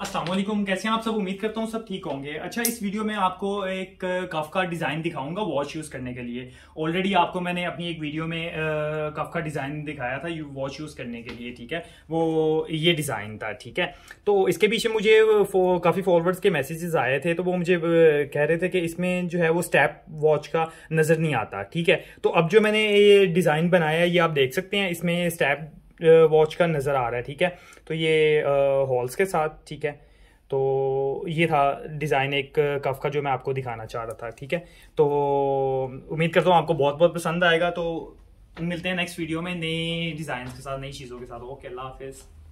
असलम कैसे हैं आप सब उम्मीद करता हूँ सब ठीक होंगे अच्छा इस वीडियो में आपको एक कफ का डिज़ाइन दिखाऊंगा वॉच यूज़ करने के लिए ऑलरेडी आपको मैंने अपनी एक वीडियो में कफ का डिज़ाइन दिखाया था वॉच यूज़ करने के लिए ठीक है वो ये डिज़ाइन था ठीक है तो इसके पीछे मुझे फो, काफ़ी फॉरवर्ड्स के मैसेजेस आए थे तो वो मुझे कह रहे थे कि इसमें जो है वो स्टैप वॉच का नज़र नहीं आता ठीक है तो अब जो मैंने ये डिज़ाइन बनाया है ये आप देख सकते हैं इसमें स्टैप वॉच का नज़र आ रहा है ठीक है तो ये हॉल्स के साथ ठीक है तो ये था डिज़ाइन एक कफ का जो मैं आपको दिखाना चाह रहा था ठीक है तो उम्मीद करता हूँ आपको बहुत बहुत पसंद आएगा तो मिलते हैं नेक्स्ट वीडियो में नए डिज़ाइन के साथ नई चीज़ों के साथ ओके अल्लाह हाफिज़